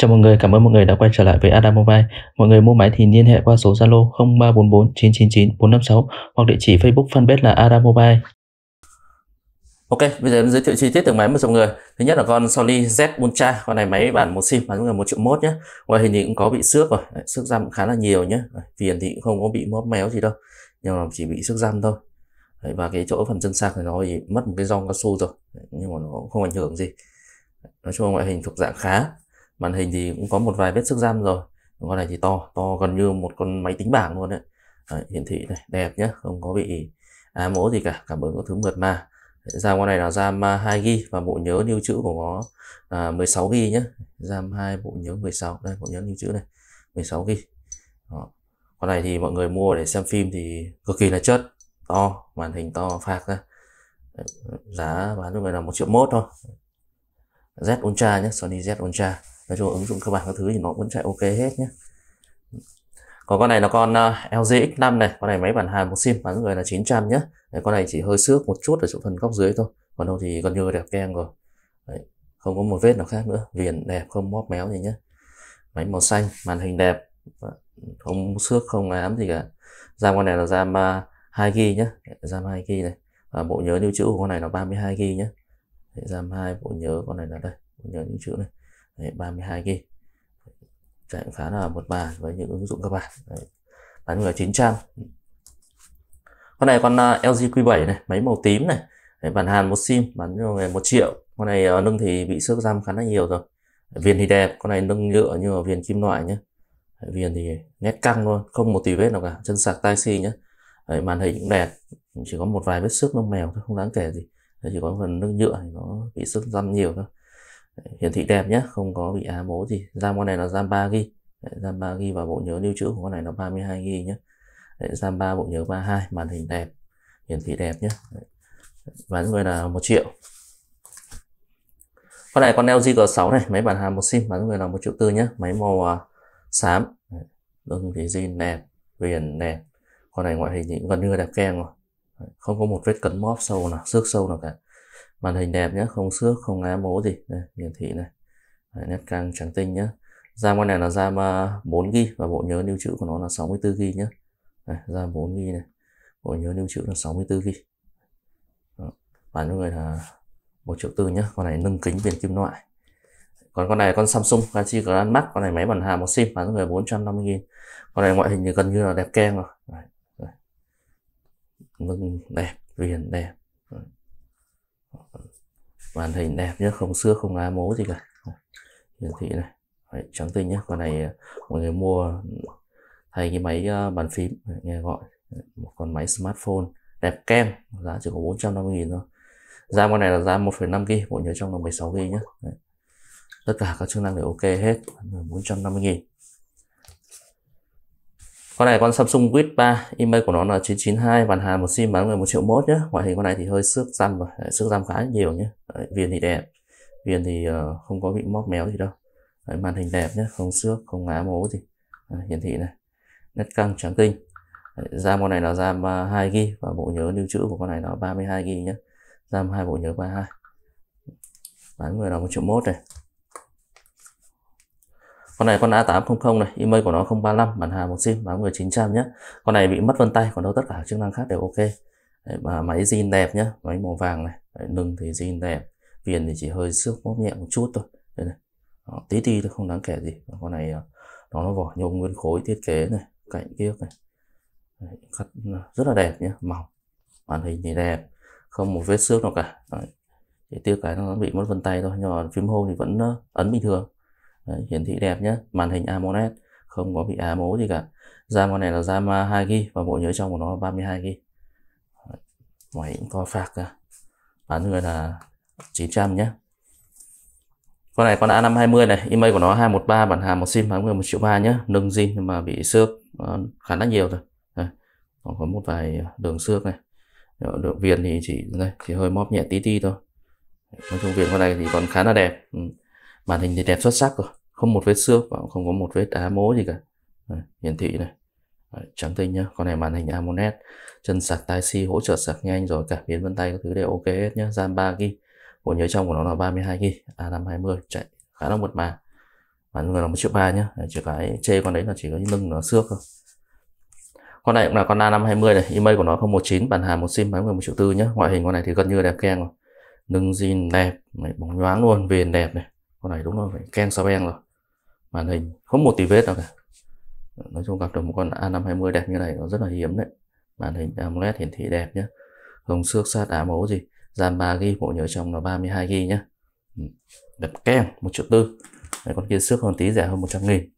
Chào mọi người, cảm ơn mọi người đã quay trở lại với Adam Mobile. Mọi người mua máy thì liên hệ qua số Zalo 0344 999 456 hoặc địa chỉ Facebook fanpage là Adam Mobile. Ok, bây giờ em giới thiệu chi tiết từng máy với mọi người. Thứ nhất là con Sony Z Ultra, con này máy bản một sim, bán người một triệu mốt nhé. Ngoài hình thì cũng có bị xước rồi, xước răm khá là nhiều nhé. Viền thì cũng không có bị móp méo gì đâu, nhưng mà chỉ bị xước răm thôi. Đấy, và cái chỗ phần chân sạc thì nó bị mất một cái rong cao su rồi, nhưng mà nó cũng không ảnh hưởng gì. Nói chung ngoại hình thuộc dạng khá màn hình thì cũng có một vài vết sức giam rồi con này thì to to gần như một con máy tính bảng luôn đấy, hiển thị này đẹp nhé không có bị á mố gì cả cảm ơn có thứ mượt mà ra con này là RAM 2 à, g và bộ nhớ lưu trữ của nó là 16 g nhé RAM 2 bộ nhớ 16 đây bộ nhớ lưu trữ này 16 g con này thì mọi người mua để xem phim thì cực kỳ là chất to màn hình to phạc ra giá bán lúc này là một triệu mốt thôi Z Ultra nhé Sony Z Ultra nói chung ứng dụng cơ bản các thứ thì nó vẫn chạy ok hết nhé còn con này là con uh, ờ, LG X5 này con này máy bản Hàn một sim bán người là 900 nhé đấy, con này chỉ hơi xước một chút ở chỗ phần góc dưới thôi còn đâu thì gần như đẹp keng rồi đấy, không có một vết nào khác nữa viền đẹp không móp méo gì nhé máy màu xanh màn hình đẹp vâng, không xước không ám gì cả RAM con này là RAM uh, 2 g nhé RAM 2 g này và bộ nhớ lưu trữ của con này là 32 g nhé RAM 2 bộ nhớ con này là đây bộ nhớ lưu trữ này Đấy, 32 g, Chạy khá là một bài với những ứng dụng các bạn Đấy. Bán người 900 Con này con ờ, LG Q7 này, máy màu tím này Đấy, bản Hàn một sim, bán người 1 triệu Con này uh, nâng thì bị xước răm khá là nhiều rồi viền thì đẹp, con này nâng nhựa nhưng mà viền kim loại nhé viền thì nét căng luôn, không một tí vết nào cả Chân sạc tai xi si nhé Đấy, màn hình cũng đẹp chỉ có một vài vết xước lông mèo thôi không đáng kể gì Đấy, chỉ có phần nâng nhựa thì nó bị xước răm nhiều thôi hiển thị đẹp nhé không có bị ám bố gì RAM con này là RAM 3 GB RAM 3 GB và bộ nhớ lưu trữ của con này là 32 GB nhé RAM 3 bộ nhớ 32 màn hình đẹp hiển thị đẹp nhé Đấy. bán người là một triệu con này con LG G6 này máy bản hàng một sim bán người là một triệu tư nhé máy màu à, xám lưng thì zin đẹp viền đẹp con này ngoại hình thì gần như đẹp kem rồi không có một vết cấn móp sâu nào xước sâu nào cả màn hình đẹp nhé không xước không á mố gì đây, hiển thị này Đấy, nét căng trắng tinh nhé RAM con này là RAM 4 à, g và bộ nhớ lưu trữ của nó là 64 g nhé Đấy, RAM 4 g này bộ nhớ lưu trữ là 64 g bán cho người là một triệu tư nhé con này nâng kính viền kim loại còn con này con Samsung Galaxy Grand Max con này máy bản hà một sim bán cho người 450 nghìn con này ngoại hình thì gần như là đẹp keng rồi Đấy. Đấy. nâng đẹp viền đẹp màn hình đẹp nhé không xưa không á mố gì cả hiển thị này Đấy, trắng tinh nhé con này ờ, mọi người mua thay cái máy ờ, bàn phím nghe gọi một con máy smartphone đẹp kem giá chỉ có 450 nghìn thôi RAM con này là RAM 1,5 g bộ nhớ trong là 16 g nhé Đấy. tất cả các chức năng đều ok hết 450 nghìn con này con Samsung Grid 3 email của nó là 992 bàn hàng một sim bán người 11 triệu mốt nhé ngoại hình con này thì hơi xước răm rồi ờ, xước răm khá nhiều nhé Đấy, viền thì đẹp viền thì uh, không có bị móc méo gì đâu Đấy, màn hình đẹp nhé không xước không ngá mố gì Đấy, hiển thị này nét căng trắng tinh RAM con này là RAM 2 ờ, g và bộ nhớ lưu trữ của con này là 32 g nhé RAM hai bộ nhớ 32 bán người là một triệu mốt này con này con A800 này email của nó 035 bản hàng một sim báo 1900 nhé con này bị mất vân tay còn đâu tất cả chức năng khác đều ok đấy, mà máy zin đẹp nhé máy màu vàng này đấy, lưng thì zin đẹp viền thì chỉ hơi xước móp nhẹ một chút thôi đây này Đó, tí ti thôi không đáng kể gì con này à, nó nó vỏ nhôm nguyên khối thiết kế này cạnh kia này đấy, cắt à, rất là đẹp nhé mỏng màn hình thì đẹp không một vết xước nào cả đấy. chỉ tiếc cái nó bị mất vân tay thôi nhưng mà phím home thì vẫn à, ấn bình thường Đấy, hiển thị đẹp nhé màn hình AMOLED không có bị á mố gì cả RAM con này là RAM 2GB à, và bộ nhớ trong của nó 32GB Ngoài cũng to phạc ra bán người là 900 nhé con này con A520 này email của nó 213 bản hàng một sim bán người 1 triệu 3 nhé nâng zin nhưng mà bị xước à, khá là nhiều rồi đây. còn có một vài đường xước này đường ờ, viền thì chỉ đây thì hơi móp nhẹ tí tí thôi nói chung viền con này thì còn khá là đẹp ừ, màn hình thì đẹp xuất sắc rồi không một vết xước và cũng không có một vết á mố gì cả hiển thị này trắng tinh nhá con này màn hình AMOLED chân sạc tai si hỗ trợ sạc nhanh rồi cảm biến vân tay các thứ đều ok hết nhá RAM 3 g bộ nhớ trong của nó là 32 g A520 chạy khá là mượt mà bản người là một triệu ba nhá chỉ cái chê con đấy là chỉ có lưng nó xước thôi con này cũng là con A520 này email của nó 019 bản hàm một sim máy người một triệu tư nhá ngoại hình con này thì gần như đẹp keng rồi lưng zin đẹp này, bóng nhoáng luôn viền đẹp này con này đúng rồi phải keng sao beng rồi màn hình không một tí vết nào cả nói chung gặp được một con A520 đẹp như này nó rất là hiếm đấy màn hình AMOLED hiển thị đẹp nhé không xước sát ả mấu gì RAM 3GB bộ nhớ trong là 32GB nhé ừ, đẹp keng một triệu tư con kia xước hơn tí rẻ hơn 100 nghìn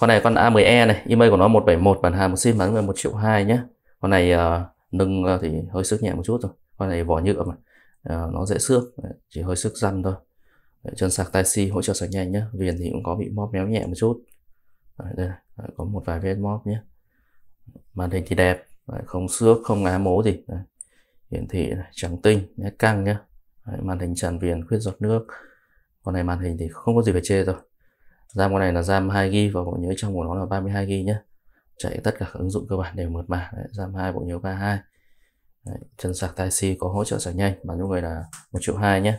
con này con A10E này email của nó 171 bản hàng một sim bán 1 triệu 2 nhé con này uh, nâng ờ, thì hơi sức nhẹ một chút rồi con này vỏ nhựa mà uh, nó dễ xước chỉ hơi sức răn thôi chân sạc tai taxi hỗ trợ sạc nhanh nhé viền thì cũng có bị móp méo nhẹ một chút đây có một vài vết móp nhé màn hình thì đẹp không xước không ngá mố gì hiển thị trắng tinh nét căng nhé màn hình tràn viền khuyết giọt nước con này màn hình thì không có gì phải chê rồi RAM con này là RAM 2GB và bộ nhớ trong của nó là 32GB nhé chạy tất cả các ứng dụng cơ bản đều mượt mà RAM 2 bộ nhớ 32 đấy, chân sạc tai c có hỗ trợ sạc nhanh mà những người là một triệu hai nhé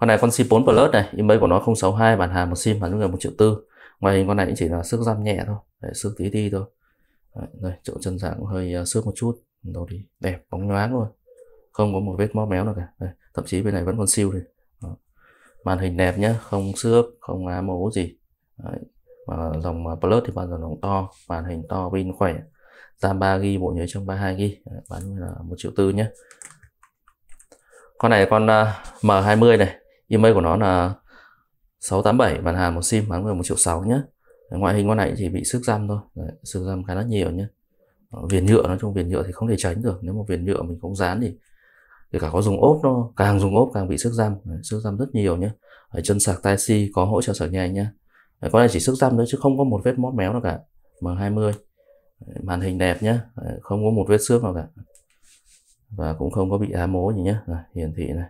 con này con C4 Plus này image của nó 062 bản hàng một sim bán người một triệu tư ngoài hình con này cũng chỉ là sức răm nhẹ thôi để xước tí đi thôi đấy, đây chỗ chân dạng cũng hơi ờ, xước một chút đầu đi đẹp bóng nhoáng luôn không có một vết mó méo nào cả đây, thậm chí bên này vẫn còn siêu này Đó. màn hình đẹp nhá không xước không á mố gì đấy. mà dòng ờ, plus thì bao giờ nó to màn hình to pin khỏe RAM 3 g bộ nhớ trong 32 g bán là một triệu tư nhé con này con ờ, M20 này email của nó là 687 bàn hàng một sim bán người một triệu sáu nhé ngoại hình con này chỉ bị xước răm thôi Đấy, xước răm khá là nhiều nhé ờ, viền nhựa nói chung viền nhựa thì không thể tránh được nếu mà viền nhựa mình không dán thì kể cả có dùng ốp nó càng dùng ốp càng bị sức răm sức răm rất nhiều nhé ở chân sạc tai si có hỗ trợ sạc nhanh nhé con này chỉ sức răm nữa chứ không có một vết mót méo nào cả m 20 màn hình đẹp nhé không có một vết xước nào cả và cũng không có bị á mố gì nhé hiển thị này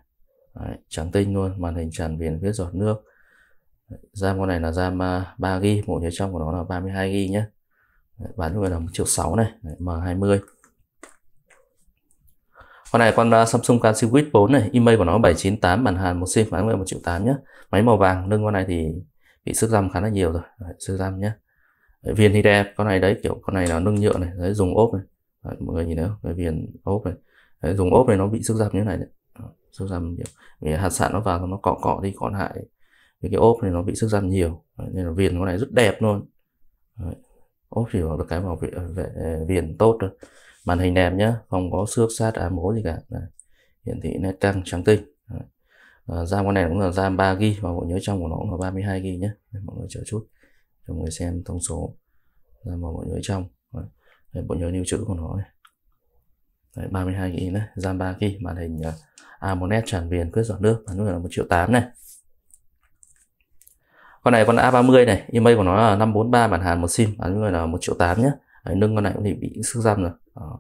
Đấy, trắng tinh luôn màn hình tràn viền viết giọt nước RAM con này là RAM 3 à, g, bộ nhớ trong của nó là 32 g nhé bán lúc này là một triệu sáu này Đấy, M20 con này con à, Samsung Galaxy Wit 4 này email của nó 798 màn Hàn một sim bán với một triệu tám nhé máy màu vàng lưng con này thì bị sức răm khá là nhiều rồi đấy, sức răm nhé viền thì đẹp con này đấy kiểu con này là nâng nhựa này đấy, dùng ốp này đấy, mọi người nhìn thấy không cái viền ốp này đấy, dùng ốp này nó bị sức răm như thế này đấy sức giảm nhiều vì hạt sạn nó vào nó cọ cọ đi còn hại vì cái ốp này nó bị sức giảm nhiều nên là viền con này rất đẹp luôn Đấy. ốp chỉ được cái bảo vệ, vệ viền tốt thôi màn hình đẹp nhá không có xước sát á mố gì cả Đấy. hiển thị nét căng trắng tinh RAM à, con này cũng là RAM 3 g và bộ nhớ trong của nó cũng là 32 g nhé mọi người chờ chút cho mọi người xem thông số RAM và bộ nhớ trong Đấy. bộ nhớ lưu trữ của nó này Đấy, 32 g đấy RAM 3 g màn hình à, à, một nét tràn viền quyết giọt nước là lúc là một triệu tám này con này con A30 này email của nó là 543 bản hàn một sim à, lúc là một triệu tám nhé Đấy, nâng con này cũng thì bị sức răm rồi à, ờ,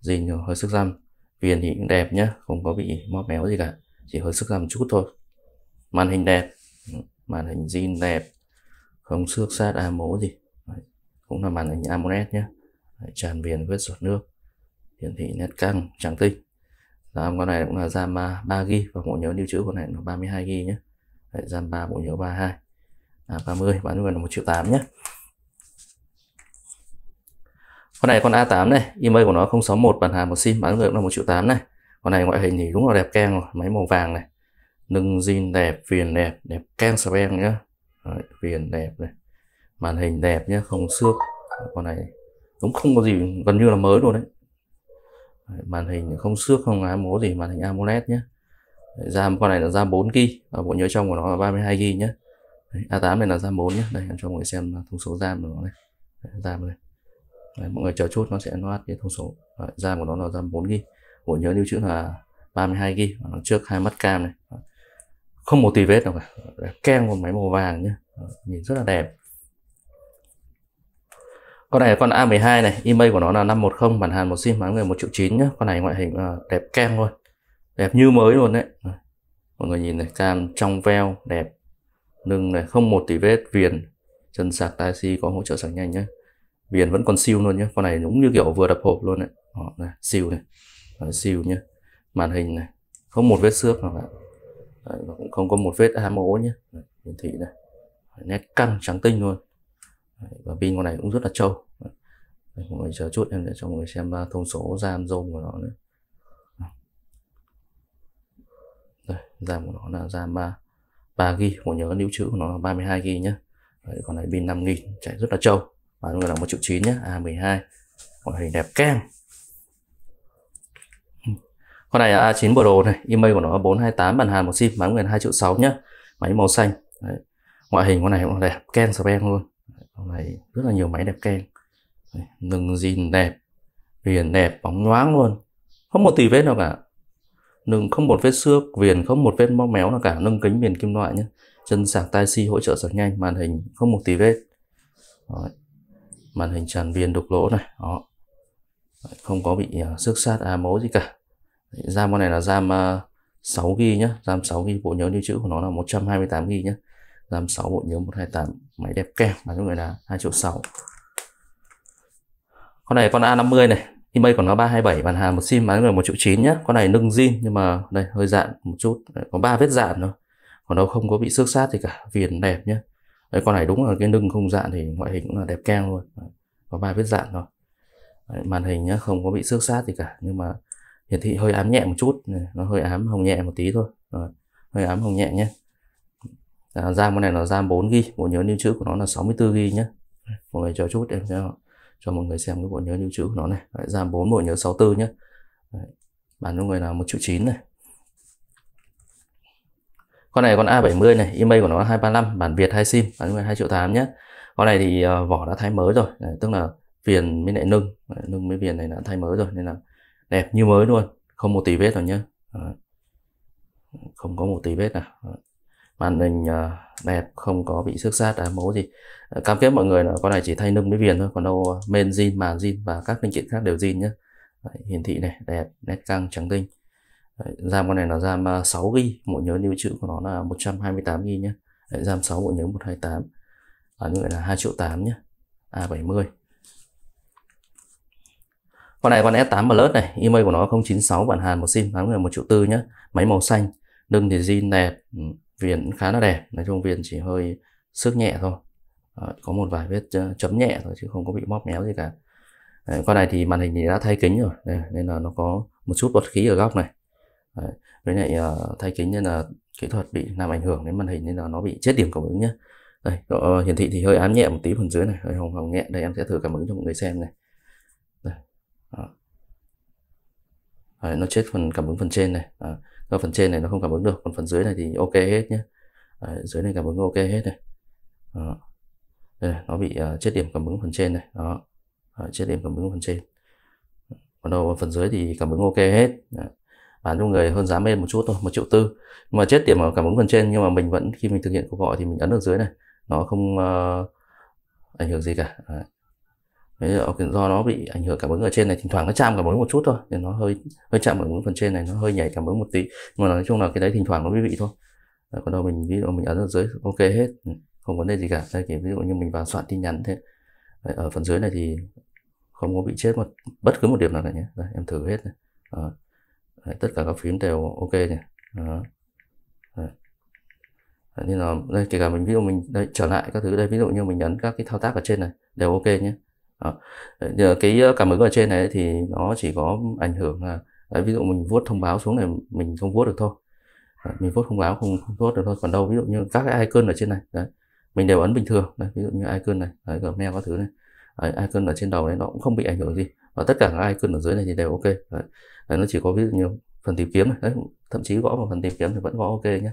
dình hơi sức răm viền thì cũng đẹp nhé không có bị móp méo gì cả chỉ hơi sức răm một chút thôi màn hình đẹp ừ, màn hình zin đẹp không xước sát a mố gì Đấy. cũng là màn hình AMOLED nhé Đấy, tràn viền vết giọt nước hiển thị nét căng trắng tinh RAM dạ, con này cũng là RAM 3GB và bộ nhớ lưu trữ con này là 32GB nhé Đấy, RAM 3 bộ nhớ 32 à, 30 bán gần là 1 triệu 8 nhé con này con A8 này email của nó 061 bản hàng một sim bán người cũng là 1 triệu 8 này con này ngoại hình thì đúng là đẹp keng rồi máy màu vàng này lưng zin đẹp viền đẹp đẹp keng speng nhá Đấy, viền đẹp này màn hình đẹp nhá không xước con này đúng không có gì gần như là mới luôn đấy màn hình không xước không ám mố gì màn hình AMOLED nhé RAM con này là RAM 4 ghi và bộ nhớ trong của nó là 32 ghi nhé A8 này là RAM 4 nhé đây em cho mọi người xem thông số RAM của nó này RAM này đấy, mọi người chờ chút nó sẽ loát cái thông số đấy, RAM của nó là RAM 4 ghi bộ nhớ lưu trữ là 32 ghi trước hai mắt cam này không một tì vết nào cả keng một máy màu vàng nhé nhìn rất là đẹp con này là con A12 này email của nó là 510 bản hàn một sim bán người 1 triệu 9 nhá con này ngoại hình ờ, đẹp kem luôn đẹp như mới luôn đấy mọi người nhìn này cam trong veo đẹp lưng này không một tí vết viền chân sạc tai si có hỗ trợ sạc nhanh nhé viền vẫn còn siêu luôn nhé con này đúng như kiểu vừa đập hộp luôn đấy Đó, này, siêu này Đó, siêu nhé màn hình này không một vết xước nào cả đấy, cũng không có một vết amo nhé hiển thị này nét căng trắng tinh luôn và pin con này cũng rất là trâu mọi người chờ chút em để cho mọi người xem à, thông số RAM rom của nó nữa Đây, RAM của nó là RAM à, ba ba g của nhớ lưu trữ của nó là 32 g nhé Đấy, còn này pin 5000 chạy rất là trâu và nó là một triệu chín nhé A12 ngoại hình đẹp keng con này là A9 Pro này email của nó là 428 bản hàn một sim bán gần 2 triệu 6 nhé máy màu xanh Đấy. ngoại hình con này cũng đẹp ken sờ luôn này rất là nhiều máy đẹp ken nâng dìn đẹp viền đẹp bóng nhoáng luôn không một tì vết nào cả nâng không một vết xước viền không một vết móc méo nào cả nâng kính viền kim loại nhé chân sạc tai si hỗ trợ sạc nhanh màn hình không một tì vết Đấy. màn hình tràn viền đục lỗ này đó không có bị uh, xước sát à mố gì cả RAM con này là RAM uh, 6 g nhé RAM 6 g bộ nhớ lưu trữ của nó là 128 g nhé RAM 6 bộ nhớ 128 máy đẹp kèm là cho người là 2 triệu 6 con này con A50 này eBay còn có 327 bàn hàng một sim bán người 1 triệu 9 nhá con này nâng zin nhưng mà đây hơi dạn một chút đây, có ba vết dạn thôi còn đâu không có bị xước sát thì cả viền đẹp nhá đây con này đúng là cái nâng không dạn thì ngoại hình cũng là đẹp keng luôn đấy, có ba vết dạn thôi đấy, màn hình nhá không có bị xước sát thì cả nhưng mà hiển thị hơi ám nhẹ một chút nó hơi ám hồng nhẹ một tí thôi rồi, hơi ám hồng nhẹ nhé à, dạ, RAM con này là RAM 4 GB bộ nhớ lưu trữ của nó là 64 GB nhé mọi người chờ chút em sẽ cho mọi người xem cái bộ nhớ lưu trữ của nó này Đấy, RAM 4 bộ nhớ 64 nhé Đấy, bản cho người là một triệu chín này con này con A70 này email của nó là 235 bản Việt hai sim bản người 2 triệu 8 nhé con này thì uh, vỏ đã thay mới rồi Đấy, tức là viền mới lại nâng nâng mới viền này đã thay mới rồi nên là đẹp như mới luôn không một tí vết rồi nhé không có một tí vết nào màn hình à, đẹp không có bị xước sát đá à, mấu gì ờ, cam kết mọi người là con này chỉ thay nâng với viền thôi còn đâu à, main zin màn zin và các linh kiện khác đều zin nhé hiển thị này đẹp nét căng trắng tinh RAM con này là RAM 6 g bộ nhớ lưu trữ của nó là 128 g nhé RAM 6 bộ nhớ 128 ở như vậy là 2 triệu 8 nhé A70 con này con S8 Plus này email của nó 096 bản Hàn một sim tháng 11 triệu tư nhé máy màu xanh lưng thì zin đẹp ừ viền khá là đẹp nói chung viền chỉ hơi sức nhẹ thôi à, có một vài vết ờ, chấm nhẹ thôi chứ không có bị móp méo gì cả Đấy, ờ, con này thì màn hình thì đã thay kính rồi Đây, nên là nó có một chút bọt khí ở góc này Đấy, với lại uh, thay kính nên là kỹ thuật bị làm ảnh hưởng đến màn hình nên là nó bị chết điểm cảm ứng nhé đây độ hiển thị thì hơi ám nhẹ một tí phần dưới này hơi hồng hồng nhẹ đây em sẽ thử cảm ứng cho mọi người xem này đây. Đấy, nó chết phần cảm ứng phần trên này à, ở ờ, phần trên này nó không cảm ứng được còn phần dưới này thì ok hết nhé à, dưới này cảm ứng ok hết này đó. Đây, nó bị uh, chết điểm cảm ứng phần trên này đó à, chết điểm cảm ứng phần trên còn đâu phần dưới thì cảm ứng ok hết đó. bán cho người hơn giá lên một chút thôi một triệu tư nhưng mà chết điểm cảm ứng phần trên nhưng mà mình vẫn khi mình thực hiện cuộc gọi thì mình ấn ở dưới này nó không uh, ảnh hưởng gì cả à, Đấy, do nó bị ảnh hưởng cảm ứng ở trên này thỉnh thoảng nó chạm cảm ứng một chút thôi nên nó hơi hơi chạm cảm ứng phần trên này nó hơi nhảy cảm ứng một tí nhưng mà nói chung là cái đấy thỉnh thoảng nó mới bị thôi à, còn đâu mình ví dụ mình ấn ở dưới ok hết ừ, không vấn đề gì cả đây thì ví dụ như mình vào soạn tin nhắn thế đấy, ở phần dưới này thì không có bị chết một bất cứ một điểm nào cả nhé đấy, em thử hết này. À, đấy, tất cả các phím đều ok này à, đấy. Đấy, nên là đây kể cả mình ví dụ mình đây trở lại các thứ đây ví dụ như mình nhấn các cái thao tác ở trên này đều ok nhé đó. Ờ, ờ, cái cảm ứng ở trên này thì nó chỉ có ảnh hưởng là đấy, ví dụ mình vuốt thông báo xuống này mình không vuốt được thôi đấy, ờ, mình vuốt thông báo không, không vuốt được thôi còn đâu ví dụ như các cái icon ở trên này đấy mình đều ấn bình thường đấy, ví dụ như icon này đấy, gmail các thứ này đấy, icon ở trên đầu này nó cũng không bị ảnh hưởng gì và tất cả các icon ở dưới này thì đều ok đấy. Đấy, nó chỉ có ví dụ như phần tìm kiếm này đấy, thậm chí gõ vào phần tìm kiếm thì vẫn gõ ok nhé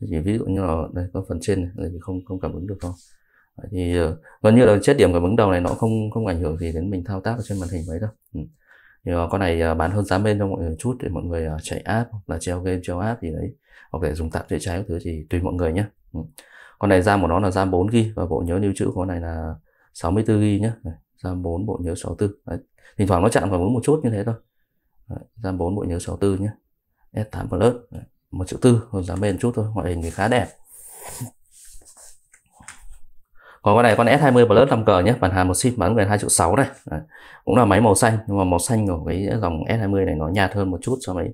chỉ ví dụ như là đây có phần trên này thì không không cảm ứng được thôi thì ờ, gần như là chết điểm của bấm đầu này nó không không ảnh hưởng gì đến mình thao tác ở trên màn hình mấy đâu ừ. thì ờ, con này ờ, bán hơn giá bên cho mọi người chút để mọi người chạy app là treo game treo app gì đấy hoặc để dùng tạm chạy trái thứ gì tùy mọi người nhé ừ. con này RAM của nó là RAM 4 g và bộ nhớ lưu trữ của con này là 64 g nhé RAM 4 bộ nhớ 64 đấy. thỉnh thoảng nó chạm vào một chút như thế thôi RAM 4 bộ nhớ 64 nhé S8 Plus đấy. một triệu tư giá bên chút thôi ngoại hình thì khá đẹp còn con này con S20 Plus 5G nhé bản hàm một ship bán về 2 triệu 6 đây à, cũng là máy màu xanh nhưng mà màu xanh của cái dòng S20 này nó nhạt hơn một chút so với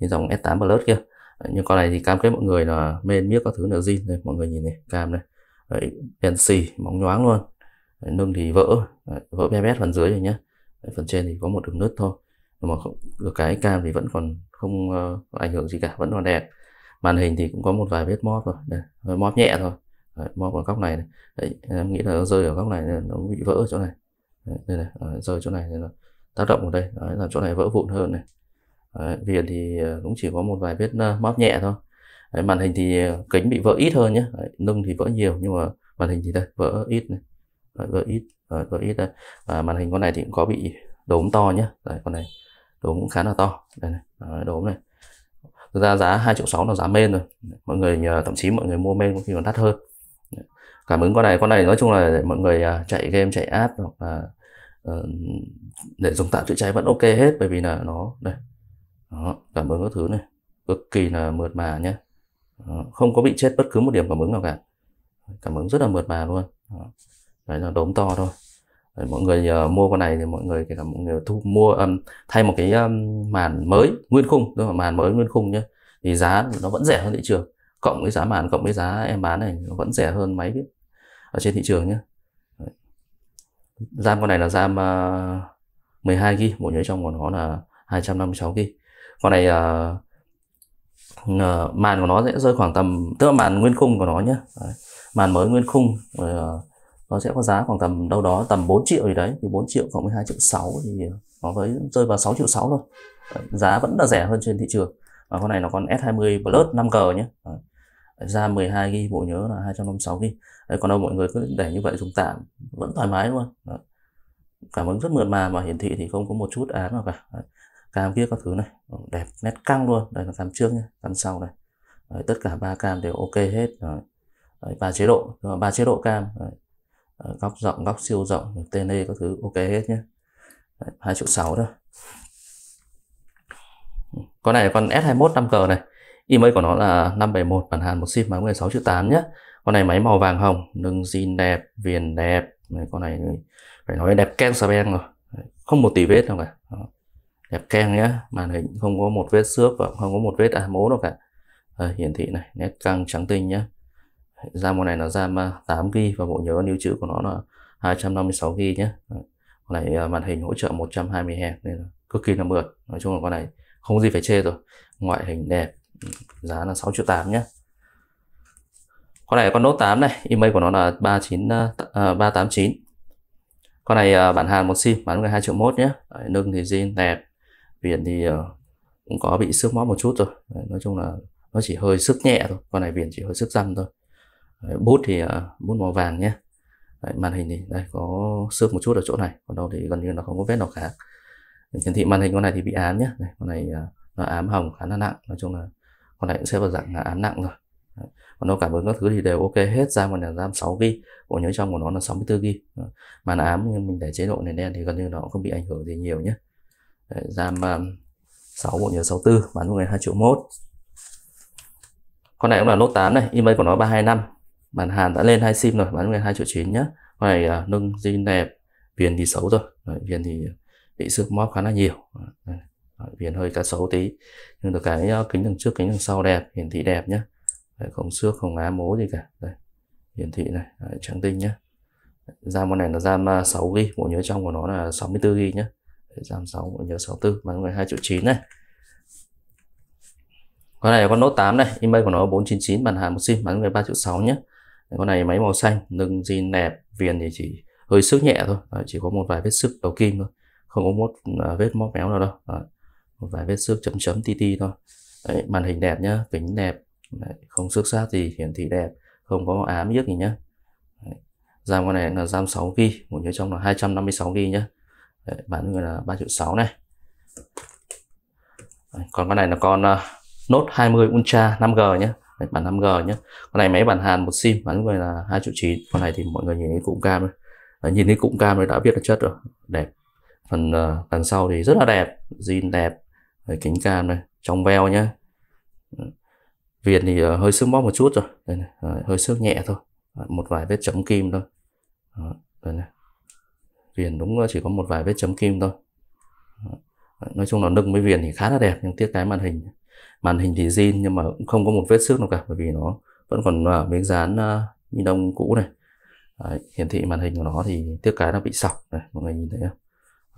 cái dòng S8 Plus kia à, nhưng con này thì cam kết mọi người là mên miếc các thứ là zin đây mọi người nhìn này cam này Đấy, đèn xì móng nhoáng luôn Đấy, nâng thì vỡ Đấy, vỡ bé bét phần dưới rồi nhé Đấy, phần trên thì có một đường nứt thôi nhưng mà không, cái cam thì vẫn còn không uh, ảnh hưởng gì cả vẫn còn đẹp màn hình thì cũng có một vài vết móp rồi đây, móp nhẹ thôi móc móp ở góc này, này. Đấy, em nghĩ là nó rơi ở góc này nó bị vỡ ở chỗ này đây này đấy, ờ, rơi chỗ này nó tác động ở đây đấy, làm chỗ này vỡ vụn hơn này đấy, viền thì ờ, cũng chỉ có một vài vết móp nhẹ thôi đấy, màn hình thì ờ, kính bị vỡ ít hơn nhé đấy, nâng thì vỡ nhiều nhưng mà màn hình thì đây vỡ ít này đấy, vỡ ít đấy, vỡ ít đây và màn hình con này thì cũng có bị đốm to nhé đấy con này đốm cũng khá là to đây này đấy, đốm này thực ra giá hai triệu sáu là giá main rồi mọi người nhờ thậm chí mọi người mua main cũng khi còn đắt hơn cảm ứng con này con này nói chung là để mọi người à, chạy game chạy app hoặc là uh, để dùng tạo chữa cháy vẫn ok hết bởi vì là nó đây đó, cảm ứng các thứ này cực kỳ là mượt mà nhé không có bị chết bất cứ một điểm cảm ứng nào cả cảm ứng rất là mượt mà luôn đó. đấy là đốm to thôi đấy, mọi người uh, mua con này thì mọi người kể cả mọi người thu mua um, thay một cái um, màn mới nguyên khung đúng không màn mới nguyên khung nhé thì giá nó vẫn rẻ hơn thị trường cộng với giá màn cộng với giá em bán này nó vẫn rẻ hơn máy biết ở trên thị trường nhé RAM con này là RAM 12 à, GB bộ nhớ trong của nó là 256 GB con này uh, màn của nó sẽ rơi khoảng tầm tức là màn nguyên khung của nó nhé màn mới nguyên khung uh, nó sẽ có giá khoảng tầm đâu đó tầm 4 triệu gì đấy thì 4 triệu cộng với 12 triệu 6 thì nó với rơi vào 6 triệu 6 thôi giá vẫn là rẻ hơn trên thị trường và con này nó còn S20 Plus 5G nhé đấy ra 12 ghi bộ nhớ là 256 ghi đấy, còn đâu mọi người cứ để như vậy dùng tạm vẫn thoải mái luôn đấy. cảm ứng rất mượt mà mà hiển thị thì không có một chút án nào cả đấy. cam kia các thứ này đẹp nét căng luôn đây là cam trước nhé cam sau này đấy, tất cả ba cam đều ok hết ba chế độ ờ, ba chế độ cam đấy. Đấy, góc rộng góc siêu rộng tn các thứ ok hết nhé hai triệu sáu thôi. con này là con S21 5G này Email của nó là 571 bản hàn một ship máy 16 chữ 8 nhé. Con này máy màu vàng hồng, nâng zin đẹp, viền đẹp. Đấy, con này phải nói đẹp keng sà ben rồi. Không một tỷ vết đâu cả. Đẹp keng nhé, màn hình không có một vết xước và không có một vết à mố đâu cả. Đấy, hiển thị này, nét căng trắng tinh nhá RAM con này là RAM 8 à, g và bộ nhớ lưu trữ của nó là 256GB nhé. Đấy. Con này à, màn hình hỗ trợ 120Hz nên là cực kỳ là mượt. Nói chung là con này không gì phải chê rồi. Ngoại hình đẹp, giá là 6 triệu 8 nhé con này con nốt 8 này email của nó là 39 uh, 389 con này uh, bản hàng một sim bán 12 triệu mốt nhé nâng thì zin đẹp viền thì uh, cũng có bị xước móp một chút rồi Đấy, nói chung là nó chỉ hơi sức nhẹ thôi con này viền chỉ hơi sức răm thôi Đấy, bút thì uh, bút màu vàng nhé Đấy, màn hình thì đây có xước một chút ở chỗ này còn đâu thì gần như nó không có vết nào khác hiển thị màn hình con này thì bị ám nhé đây, con này uh, nó ám hồng khá là nặng nói chung là con này cũng xếp vào dạng án nặng rồi còn nó cảm ứng các thứ thì đều ok hết ra một nhà giam 6 g bộ nhớ trong của nó là 64 g màn ám nhưng mình để chế độ nền đen thì gần như nó không bị ảnh hưởng gì nhiều nhé giam um, 6 bộ nhớ 64 bán một ngày 2 triệu mốt con này cũng là nốt 8 này email của nó 325 màn hàn đã lên 2 sim rồi bán ngày 2 triệu 9 nhá con này uh, nâng di nẹp viền thì xấu rồi viền thì bị sức móp khá là nhiều Đấy viền hơi cá sấu tí nhưng mà cái kính đằng trước kính đằng sau đẹp hiển thị đẹp nhá đấy, không xước không á mố gì cả đây hiển thị này đấy, trắng tinh nhá RAM con này là RAM 6 g bộ nhớ trong của nó là 64 g nhá RAM 6 bộ nhớ 64 mà người 2 triệu 9 này con này là con Note 8 này email của nó 499 bản hàng một sim bán người 3 triệu 6 nhé con này máy màu xanh lưng zin nẹp viền thì chỉ hơi sức nhẹ thôi đấy, chỉ có một vài vết sức đầu kim thôi không có một à, vết móp méo nào đâu đấy một vài vết xước chấm chấm ti ti thôi Đấy, màn hình đẹp nhá kính đẹp Đấy, không xước sát gì hiển thị đẹp không có ám yếc gì nhá Đấy. RAM con này là RAM 6 g một nhớ trong là 256 g nhá Đấy, bán người là 3 triệu 6 này Đấy, còn con này là con uh, Note 20 Ultra 5G nhé bản 5G nhé con này máy bản Hàn một sim bán người là 2 triệu 9 con này thì mọi người nhìn thấy cụm cam Đấy, nhìn thấy cụm cam này đã biết là chất rồi đẹp phần uh, đằng sau thì rất là đẹp zin đẹp Đấy, kính cam này trong veo nhá. viền thì ờ, hơi xước móc một chút rồi đây này, Đấy, ờ, hơi xước nhẹ thôi một vài vết chấm kim thôi đây này. viền đúng ờ, chỉ có một vài vết chấm kim thôi nói chung là nâng với viền thì khá là đẹp nhưng tiếc cái màn hình màn hình thì zin nhưng mà cũng không có một vết xước nào cả bởi vì nó vẫn còn ở miếng dán mi đông cũ này Đấy, hiển thị màn hình của nó thì tiếc cái nó bị sọc này mọi người nhìn thấy không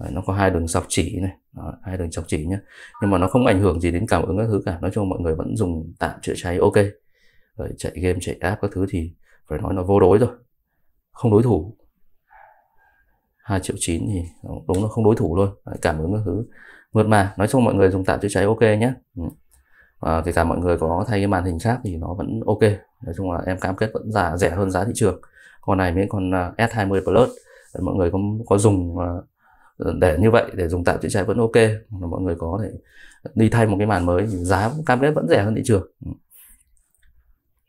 Đấy, nó có hai đường dọc chỉ này đó, hai đường dọc chỉ nhé nhưng mà nó không ảnh hưởng gì đến cảm ứng các thứ cả nói chung mọi người vẫn dùng tạm chữa cháy ok Rồi, chạy game chạy app các thứ thì phải nói là vô đối rồi không đối thủ 2 triệu 9 thì ờ, đúng là không đối thủ luôn Đấy, cảm ứng các thứ mượt mà nói chung mọi người dùng tạm chữa cháy ok nhé ừ. à, kể cả mọi người có thay cái màn hình khác thì nó vẫn ok nói chung là em cam kết vẫn giá rẻ hơn giá thị trường con này với con ờ, S20 Plus mọi người có có dùng ờ, Ờ, để như vậy để dùng tạm chữa cháy vẫn ok mọi người có thể đi thay một cái màn mới giá cam kết vẫn rẻ hơn thị trường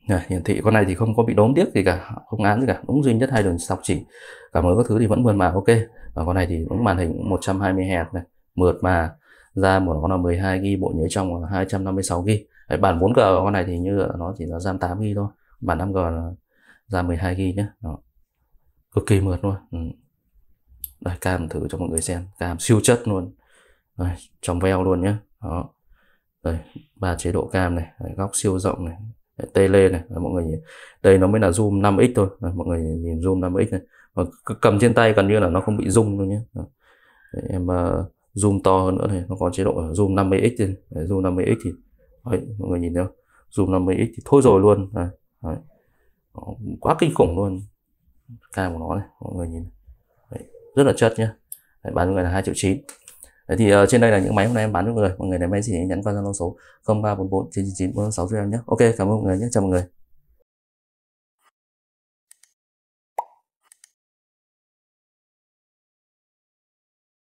ừ. hiển thị con này thì không có bị đốm tiếc gì cả không án gì cả đúng duy nhất hai đường sọc chỉ cả mới các thứ thì vẫn mượt mà ok và con này thì cũng màn hình 120 hz này mượt mà ra một nó là 12 g bộ nhớ trong là 256 g Đấy, bản 4G của con này thì như nó chỉ là RAM 8 g thôi bản 5G là RAM 12 g nhé cực kỳ mượt luôn ừ đây cam thử cho mọi người xem cam siêu chất luôn đây, trong veo luôn nhé đó đây ba chế độ cam này đây, góc siêu rộng này đây, lê này đây, mọi người nhìn. đây nó mới là zoom 5x thôi đây, mọi người nhìn zoom 5x này mà cầm trên tay gần như là nó không bị zoom luôn nhé đây, em uh, zoom to hơn nữa này nó có chế độ zoom 50x trên zoom 50x thì đấy, mọi người nhìn thấy không zoom 50x thì thôi rồi luôn đây, đấy. quá kinh khủng luôn cam của nó này mọi người nhìn rất là chất nhé Đấy, bán người là hai triệu chín. Đấy thì uh, trên đây là những máy hôm nay em bán cho người mọi người nếu máy gì nhắn qua zalo số ba bốn bốn chín chín 999 46 cho em nhé ok cảm ơn mọi người nhé chào mọi người